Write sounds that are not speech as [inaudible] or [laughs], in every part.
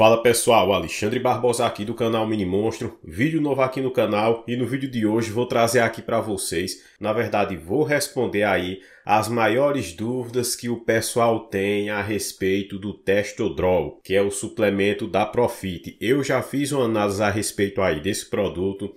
Fala pessoal, Alexandre Barbosa aqui do canal Mini Monstro, vídeo novo aqui no canal e no vídeo de hoje vou trazer aqui para vocês, na verdade vou responder aí as maiores dúvidas que o pessoal tem a respeito do Testodrol, que é o suplemento da Profit. Eu já fiz uma análise a respeito aí desse produto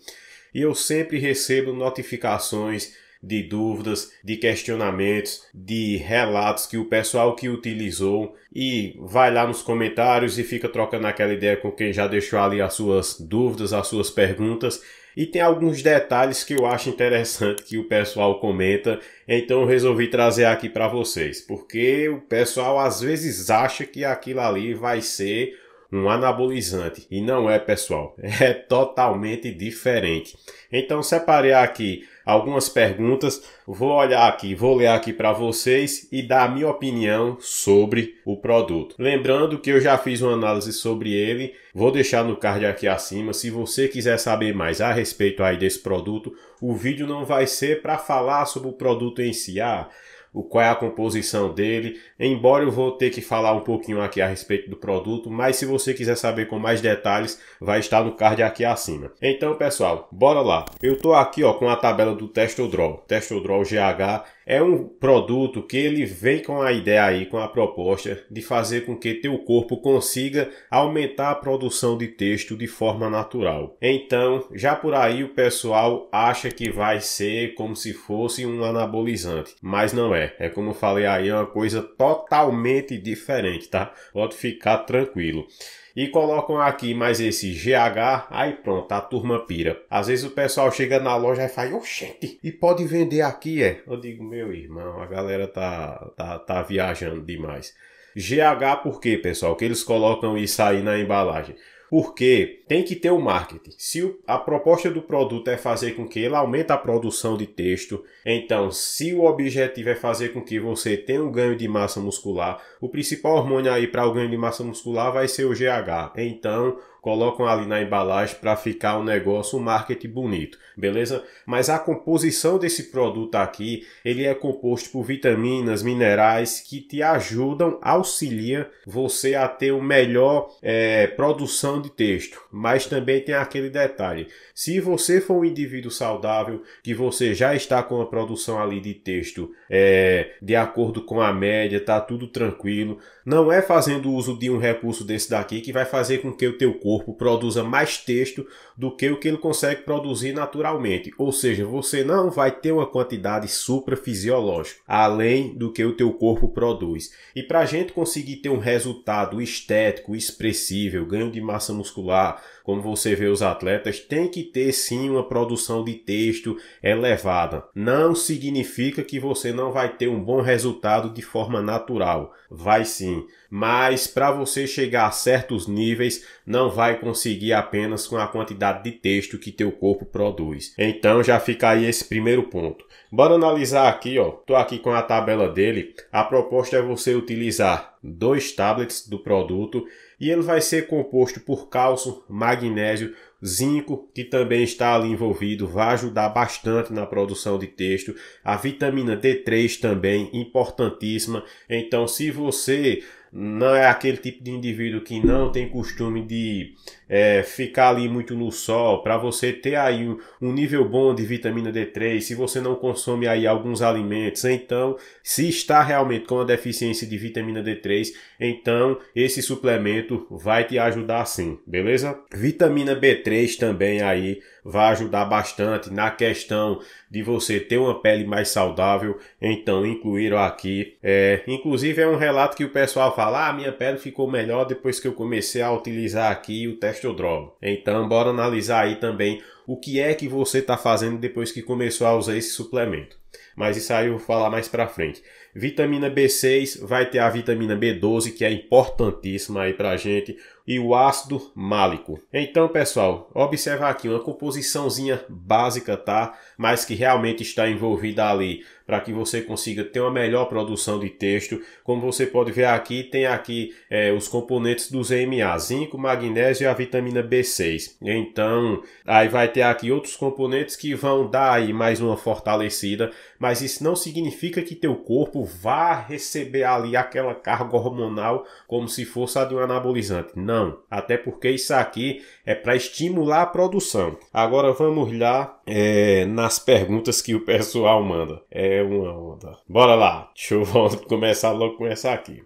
e eu sempre recebo notificações de dúvidas, de questionamentos, de relatos que o pessoal que utilizou e vai lá nos comentários e fica trocando aquela ideia com quem já deixou ali as suas dúvidas, as suas perguntas. E tem alguns detalhes que eu acho interessante que o pessoal comenta, então eu resolvi trazer aqui para vocês, porque o pessoal às vezes acha que aquilo ali vai ser um anabolizante. E não é, pessoal, [laughs] é totalmente diferente. Então separei aqui algumas perguntas, vou olhar aqui, vou ler aqui para vocês e dar a minha opinião sobre o produto. Lembrando que eu já fiz uma análise sobre ele, vou deixar no card aqui acima. Se você quiser saber mais a respeito aí desse produto, o vídeo não vai ser para falar sobre o produto em si. Ah, o qual é a composição dele. Embora eu vou ter que falar um pouquinho aqui a respeito do produto, mas se você quiser saber com mais detalhes, vai estar no card aqui acima. Então, pessoal, bora lá. Eu estou aqui ó, com a tabela do Testodraw, Draw GH é um produto que ele vem com a ideia aí, com a proposta de fazer com que teu corpo consiga aumentar a produção de texto de forma natural. Então, já por aí o pessoal acha que vai ser como se fosse um anabolizante, mas não é. É como eu falei aí, é uma coisa totalmente diferente, tá? Pode ficar tranquilo e colocam aqui mais esse GH, aí pronto, a turma pira. Às vezes o pessoal chega na loja e fala, oxente, e pode vender aqui, é? Eu digo, meu irmão, a galera tá, tá, tá viajando demais. GH por quê, pessoal? Que eles colocam isso aí na embalagem porque tem que ter o um marketing. Se a proposta do produto é fazer com que ele aumente a produção de texto, então se o objetivo é fazer com que você tenha um ganho de massa muscular, o principal hormônio aí para o ganho de massa muscular vai ser o GH. Então, colocam ali na embalagem para ficar um negócio, um marketing bonito, beleza? Mas a composição desse produto aqui, ele é composto por vitaminas, minerais que te ajudam, auxiliam você a ter uma melhor é, produção de texto. Mas também tem aquele detalhe: se você for um indivíduo saudável, que você já está com a produção ali de texto é, de acordo com a média, tá tudo tranquilo, não é fazendo uso de um recurso desse daqui que vai fazer com que o teu corpo corpo produza mais texto do que o que ele consegue produzir naturalmente. Ou seja, você não vai ter uma quantidade suprafisiológica além do que o teu corpo produz. E para a gente conseguir ter um resultado estético, expressível, ganho de massa muscular, como você vê os atletas, tem que ter sim uma produção de texto elevada. Não significa que você não vai ter um bom resultado de forma natural. Vai sim. Mas para você chegar a certos níveis, não vai conseguir apenas com a quantidade de texto que teu corpo produz. Então já fica aí esse primeiro ponto. Bora analisar aqui, ó. Tô aqui com a tabela dele. A proposta é você utilizar dois tablets do produto e ele vai ser composto por cálcio, magnésio, zinco, que também está ali envolvido, vai ajudar bastante na produção de texto. A vitamina D3 também importantíssima. Então, se você não é aquele tipo de indivíduo que não tem costume de é, ficar ali muito no sol, para você ter aí um, um nível bom de vitamina D3, se você não consome aí alguns alimentos, então, se está realmente com a deficiência de vitamina D3, então esse suplemento vai te ajudar sim, beleza? Vitamina B3 também aí vai ajudar bastante na questão de você ter uma pele mais saudável. Então, incluíram aqui. É, inclusive, é um relato que o pessoal fala: ah, minha pele ficou melhor depois que eu comecei a utilizar aqui o Testodrobo. Então, bora analisar aí também o que é que você está fazendo depois que começou a usar esse suplemento. Mas isso aí eu vou falar mais para frente. Vitamina B6 vai ter a vitamina B12, que é importantíssima aí para gente, e o ácido málico. Então, pessoal, observa aqui uma composiçãozinha básica, tá? Mas que realmente está envolvida ali para que você consiga ter uma melhor produção de texto. Como você pode ver aqui, tem aqui é, os componentes dos EMA, zinco, magnésio e a vitamina B6. Então, aí vai ter aqui outros componentes que vão dar aí mais uma fortalecida, mas isso não significa que teu corpo vá receber ali aquela carga hormonal como se fosse a de um anabolizante. Não, até porque isso aqui é para estimular a produção. Agora vamos lá é, nas perguntas que o pessoal manda. É uma onda. Bora lá, deixa eu [laughs] começar logo com essa aqui.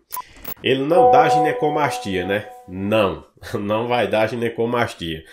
Ele não dá ginecomastia, né? Não, [laughs] não vai dar ginecomastia.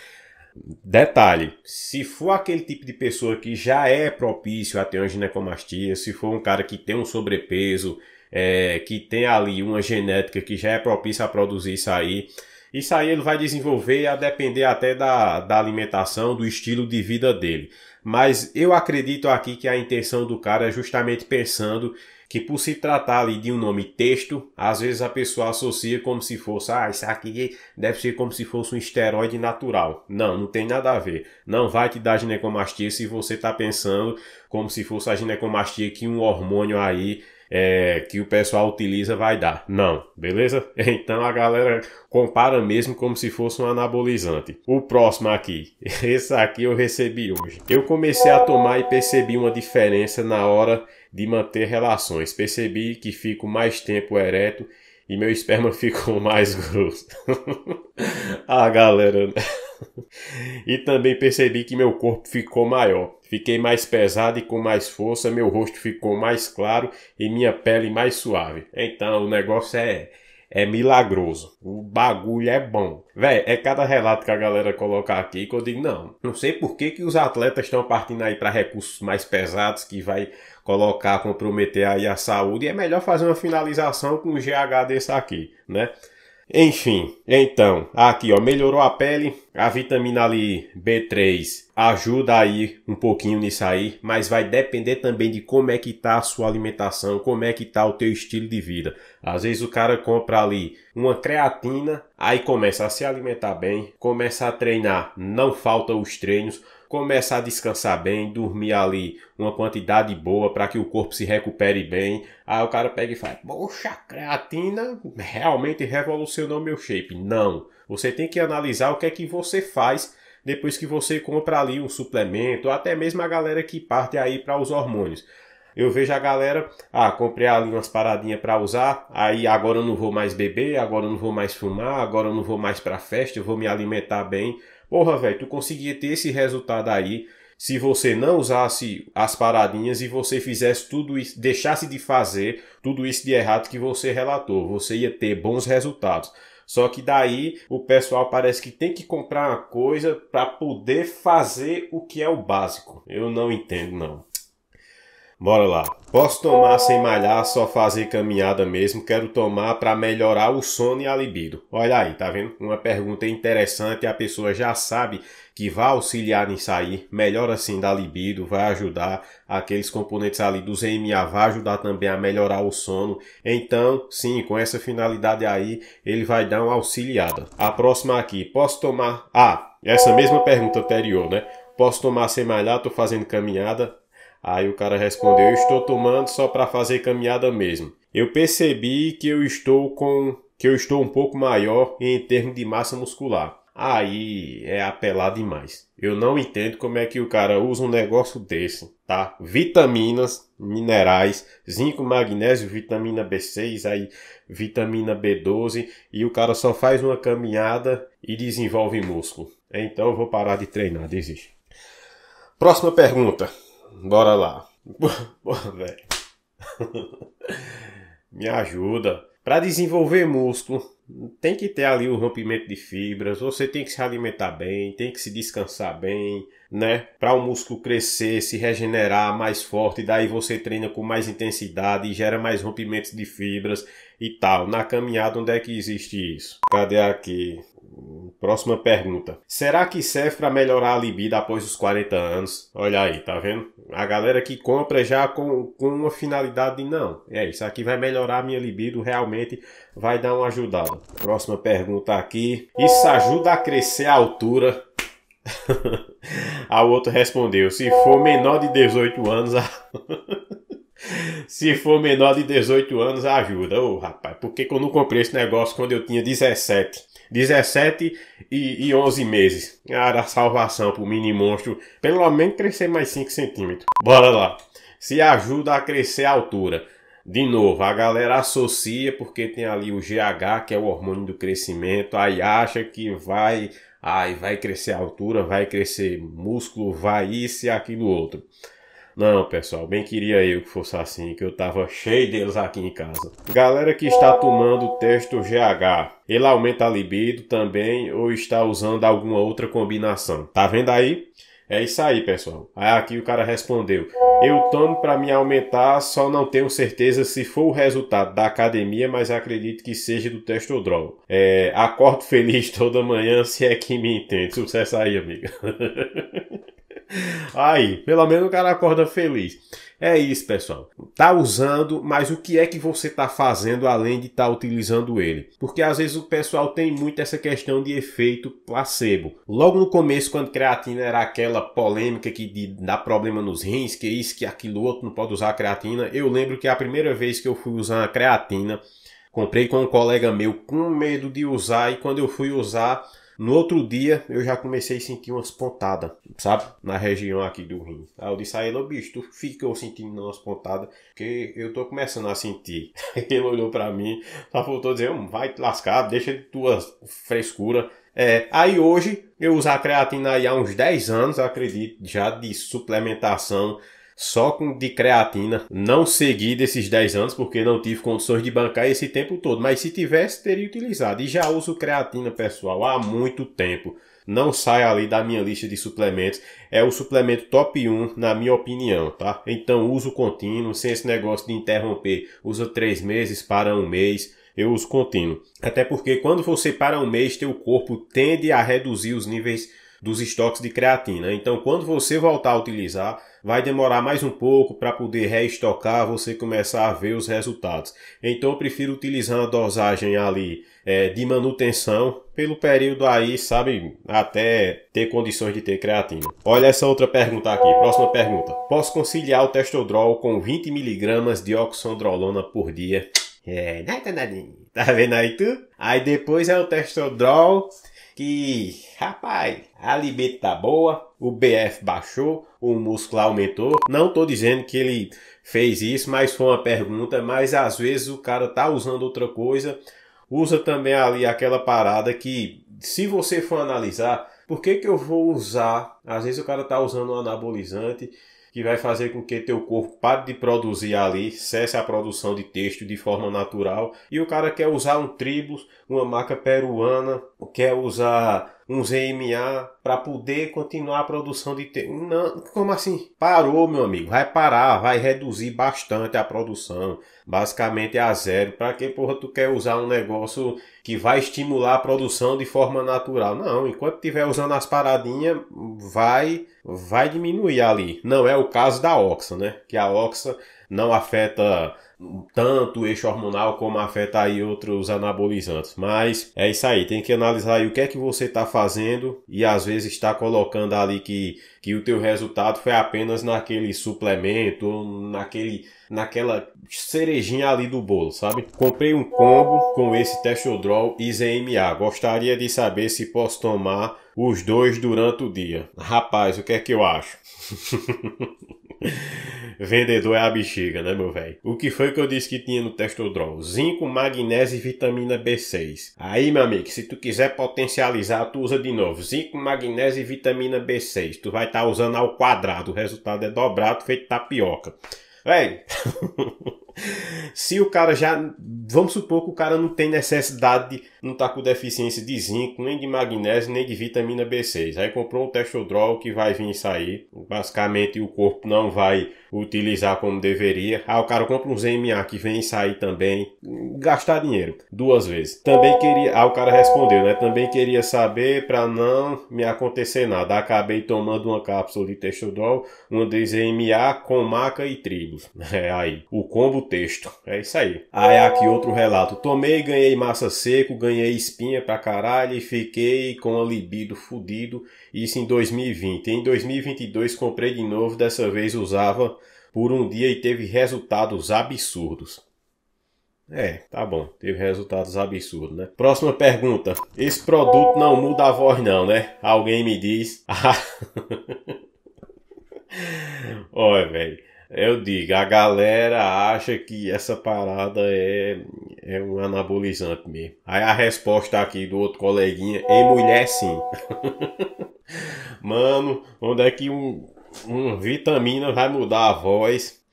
Detalhe, se for aquele tipo de pessoa que já é propício a ter uma ginecomastia, se for um cara que tem um sobrepeso, é, que tem ali uma genética que já é propícia a produzir isso aí, isso aí ele vai desenvolver a depender até da, da alimentação, do estilo de vida dele. Mas eu acredito aqui que a intenção do cara é justamente pensando que por se tratar ali de um nome texto, às vezes a pessoa associa como se fosse, ah, isso aqui deve ser como se fosse um esteroide natural. Não, não tem nada a ver. Não vai te dar ginecomastia se você está pensando como se fosse a ginecomastia que um hormônio aí é, que o pessoal utiliza vai dar. Não, beleza? [laughs] Então a galera compara mesmo como se fosse um anabolizante. O próximo aqui, [laughs] esse aqui eu recebi hoje. Eu comecei a tomar e percebi uma diferença na hora de manter relações. Percebi que fico mais tempo ereto e meu esperma [laughs] ficou mais grosso. [laughs] ah, galera. e também percebi que meu corpo ficou maior. Fiquei mais pesado e com mais força, meu rosto ficou mais claro e minha pele mais suave. Então, o negócio é é milagroso. O bagulho é bom. Véi, é cada relato que a galera coloca aqui que eu digo, não, não sei por que, que os atletas estão partindo aí para recursos mais pesados que vai colocar, comprometer aí a saúde. E é melhor fazer uma finalização com um GH desse aqui, né? Enfim, então, aqui ó, melhorou a pele, a vitamina ali B3 ajuda aí um pouquinho nisso aí, mas vai depender também de como é que tá a sua alimentação, como é que tá o teu estilo de vida. Às vezes o cara compra ali uma creatina, aí começa a se alimentar bem, começa a treinar, não falta os treinos, começa a descansar bem, dormir ali uma quantidade boa para que o corpo se recupere bem. Aí o cara pega e fala: "Poxa, creatina realmente revolucionou meu shape". Não você tem que analisar o que é que você faz depois que você compra ali um suplemento, ou até mesmo a galera que parte aí para os hormônios. Eu vejo a galera, ah, comprei ali umas paradinhas para usar, aí agora eu não vou mais beber, agora eu não vou mais fumar, agora eu não vou mais para festa, eu vou me alimentar bem. Porra, velho, tu conseguia ter esse resultado aí se você não usasse as paradinhas e você fizesse tudo isso, deixasse de fazer tudo isso de errado que você relatou, você ia ter bons resultados. Só que daí o pessoal parece que tem que comprar uma coisa para poder fazer o que é o básico. Eu não entendo, não. Bora lá. Posso tomar sem malhar, só fazer caminhada mesmo. Quero tomar para melhorar o sono e a libido. Olha aí, tá vendo? Uma pergunta interessante. A pessoa já sabe que vai auxiliar em sair, melhora assim da libido, vai ajudar aqueles componentes ali dos EMA, vai ajudar também a melhorar o sono. Então, sim, com essa finalidade aí, ele vai dar uma auxiliada. A próxima aqui, posso tomar. Ah, essa mesma pergunta anterior, né? Posso tomar sem malhar, tô fazendo caminhada. Aí o cara respondeu: Eu estou tomando só para fazer caminhada mesmo. Eu percebi que eu estou com que eu estou um pouco maior em termos de massa muscular. Aí é apelar demais. Eu não entendo como é que o cara usa um negócio desse, tá? Vitaminas, minerais, zinco, magnésio, vitamina B6, aí vitamina B12 e o cara só faz uma caminhada e desenvolve músculo. Então eu vou parar de treinar, desiste. Próxima pergunta bora lá. Porra, [laughs] velho. [laughs] Me ajuda. Para desenvolver músculo, tem que ter ali o rompimento de fibras, você tem que se alimentar bem, tem que se descansar bem, né? Para o músculo crescer, se regenerar mais forte, daí você treina com mais intensidade e gera mais rompimentos de fibras e tal. Na caminhada, onde é que existe isso? Cadê aqui? Próxima pergunta. Será que serve para melhorar a libido após os 40 anos? Olha aí, tá vendo? A galera que compra já com, com uma finalidade de não. É, isso aqui vai melhorar a minha libido, realmente vai dar uma ajudada. Próxima pergunta aqui. Isso ajuda a crescer a altura? [laughs] a outro respondeu: se for menor de 18 anos, a... [laughs] se for menor de 18 anos, ajuda. Ô, oh, rapaz, por que, que eu não comprei esse negócio quando eu tinha 17? 17 e, e 11 meses. Ah, da salvação pro mini monstro, pelo menos crescer mais 5 centímetros. Bora lá. Se ajuda a crescer a altura. De novo, a galera associa porque tem ali o GH, que é o hormônio do crescimento, aí acha que vai, aí vai crescer a altura, vai crescer músculo, vai isso e aquilo outro. Não, pessoal, bem queria eu que fosse assim, que eu tava cheio deles aqui em casa. Galera que está tomando testo GH, ele aumenta a libido também ou está usando alguma outra combinação? Tá vendo aí? É isso aí, pessoal. Aí aqui o cara respondeu: Eu tomo para me aumentar, só não tenho certeza se for o resultado da academia, mas acredito que seja do testodrol. É, acordo feliz [laughs] toda manhã, se é que me entende. Sucesso aí, amiga. [laughs] Aí, pelo menos o cara acorda feliz. É isso, pessoal. Tá usando, mas o que é que você tá fazendo além de estar tá utilizando ele? Porque às vezes o pessoal tem muito essa questão de efeito placebo. Logo no começo, quando creatina era aquela polêmica que de, dá problema nos rins, que isso, que aquilo outro, não pode usar creatina. Eu lembro que a primeira vez que eu fui usar a creatina, comprei com um colega meu com medo de usar e quando eu fui usar no outro dia, eu já comecei a sentir umas pontadas, sabe? Na região aqui do rim. Aí eu disse a ele, ô bicho, tu ficou sentindo umas pontadas, porque eu tô começando a sentir. [laughs] ele olhou para mim, só faltou dizer, hum, vai te lascar, deixa de tua frescura. É, aí hoje, eu uso a creatina aí há uns 10 anos, acredito, já de suplementação só com de creatina. Não segui desses 10 anos porque não tive condições de bancar esse tempo todo, mas se tivesse, teria utilizado. E já uso creatina, pessoal, há muito tempo não sai ali da minha lista de suplementos. É o suplemento top 1, na minha opinião, tá? Então, uso contínuo, sem esse negócio de interromper. Usa 3 meses para um mês. Eu uso contínuo. Até porque quando você para um mês, teu corpo tende a reduzir os níveis dos estoques de creatina. Então, quando você voltar a utilizar, vai demorar mais um pouco para poder reestocar, você começar a ver os resultados. Então eu prefiro utilizar uma dosagem ali é, de manutenção pelo período aí, sabe, até ter condições de ter creatina. Olha essa outra pergunta aqui, próxima pergunta. Posso conciliar o testodrol com 20mg de oxandrolona por dia? É, nada, né, nadinho. Tá vendo aí tu? Aí depois é o testodrol que, rapaz, a libido tá boa, o BF baixou, o músculo aumentou. Não tô dizendo que ele fez isso, mas foi uma pergunta, mas às vezes o cara tá usando outra coisa, usa também ali aquela parada que se você for analisar, por que que eu vou usar? Às vezes o cara tá usando um anabolizante que vai fazer com que teu corpo pare de produzir ali, cesse a produção de texto de forma natural. E o cara quer usar um tribus, uma marca peruana, quer usar uns EMA para poder continuar a produção de te... não como assim parou meu amigo vai parar vai reduzir bastante a produção basicamente a zero para que porra tu quer usar um negócio que vai estimular a produção de forma natural não enquanto tiver usando as paradinhas vai vai diminuir ali não é o caso da Oxa né que a Oxa não afeta tanto o eixo hormonal como afeta aí outros anabolizantes. Mas é isso aí, tem que analisar aí o que é que você está fazendo e às vezes está colocando ali que, que o teu resultado foi apenas naquele suplemento, naquele naquela cerejinha ali do bolo, sabe? Comprei um combo com esse Testodrol e ZMA. Gostaria de saber se posso tomar os dois durante o dia. Rapaz, o que é que eu acho? [laughs] Vendedor é a bexiga, né, meu velho? O que foi que eu disse que tinha no Testodron? Zinco, magnésio e vitamina B6. Aí, meu amigo, se tu quiser potencializar, tu usa de novo. Zinco, magnésio e vitamina B6. Tu vai estar tá usando ao quadrado. O resultado é dobrado, feito tapioca. Véi. [laughs] Se o cara já. Vamos supor que o cara não tem necessidade, de, não está com deficiência de zinco, nem de magnésio, nem de vitamina B6. Aí comprou um testodrol que vai vir sair. Basicamente o corpo não vai utilizar como deveria. Ah, o cara compra um ZMA que vem sair também, gastar dinheiro duas vezes. Também queria, ah, o cara respondeu, né? Também queria saber para não me acontecer nada. Acabei tomando uma cápsula de Textodol, uma ZMA com maca e trigo. [laughs] É aí, o combo texto. É isso aí. Aí ah, é aqui outro relato. Tomei, ganhei massa seco, ganhei espinha pra caralho e fiquei com a libido fudido. Isso em 2020. Em 2022 comprei de novo, dessa vez usava por um dia e teve resultados absurdos. É, tá bom. Teve resultados absurdos, né? Próxima pergunta. Esse produto não muda a voz, não, né? Alguém me diz. [laughs] Olha, velho. Eu digo, a galera acha que essa parada é, é um anabolizante mesmo. Aí a resposta aqui do outro coleguinha, em é mulher sim. [laughs] Mano, onde é que um, um vitamina vai mudar a voz.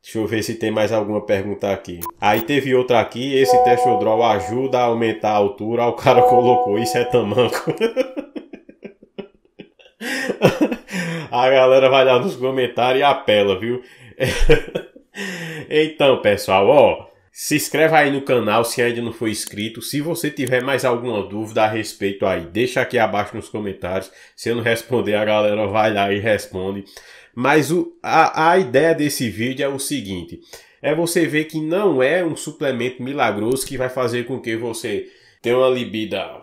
Deixa eu ver se tem mais alguma pergunta aqui. Aí teve outra aqui. Esse teste Teshodrol ajuda a aumentar a altura. O cara colocou isso é tamanco. [laughs] a galera vai lá nos comentários e apela, viu? [laughs] então, pessoal, ó. Se inscreva aí no canal se ainda não foi inscrito. Se você tiver mais alguma dúvida a respeito aí, deixa aqui abaixo nos comentários. Se eu não responder, a galera vai lá e responde. Mas o, a, a ideia desse vídeo é o seguinte: é você ver que não é um suplemento milagroso que vai fazer com que você ter uma libida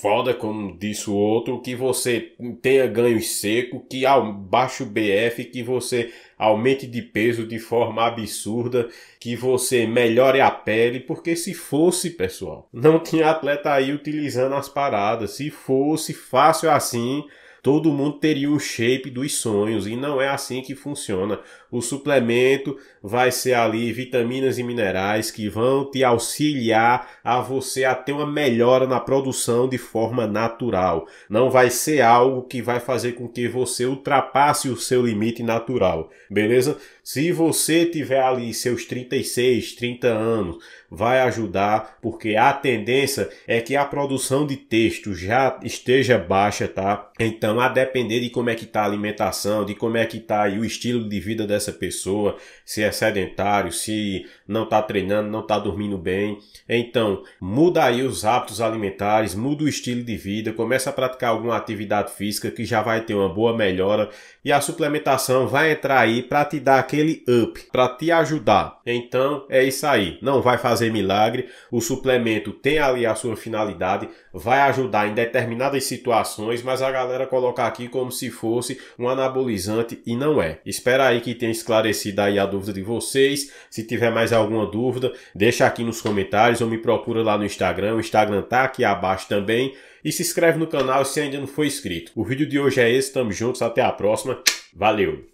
foda, como disse o outro, que você tenha ganho seco, que baixe o BF, que você aumente de peso de forma absurda, que você melhore a pele, porque se fosse, pessoal, não tinha atleta aí utilizando as paradas. Se fosse fácil assim, todo mundo teria o shape dos sonhos e não é assim que funciona. O suplemento vai ser ali vitaminas e minerais que vão te auxiliar a você a ter uma melhora na produção de forma natural. Não vai ser algo que vai fazer com que você ultrapasse o seu limite natural, beleza? Se você tiver ali seus 36, 30 anos, vai ajudar, porque a tendência é que a produção de texto já esteja baixa, tá? Então, a depender de como é que tá a alimentação, de como é que tá o estilo de vida dessa dessa pessoa, se é sedentário, se não está treinando, não está dormindo bem. Então, muda aí os hábitos alimentares, muda o estilo de vida, começa a praticar alguma atividade física que já vai ter uma boa melhora e a suplementação vai entrar aí para te dar aquele up, para te ajudar. Então, é isso aí. Não vai fazer milagre, o suplemento tem ali a sua finalidade vai ajudar em determinadas situações, mas a galera coloca aqui como se fosse um anabolizante e não é. Espera aí que tenha esclarecido aí a dúvida de vocês. Se tiver mais alguma dúvida, deixa aqui nos comentários ou me procura lá no Instagram. O Instagram tá aqui abaixo também. E se inscreve no canal se ainda não for inscrito. O vídeo de hoje é esse, tamo juntos, até a próxima. Valeu!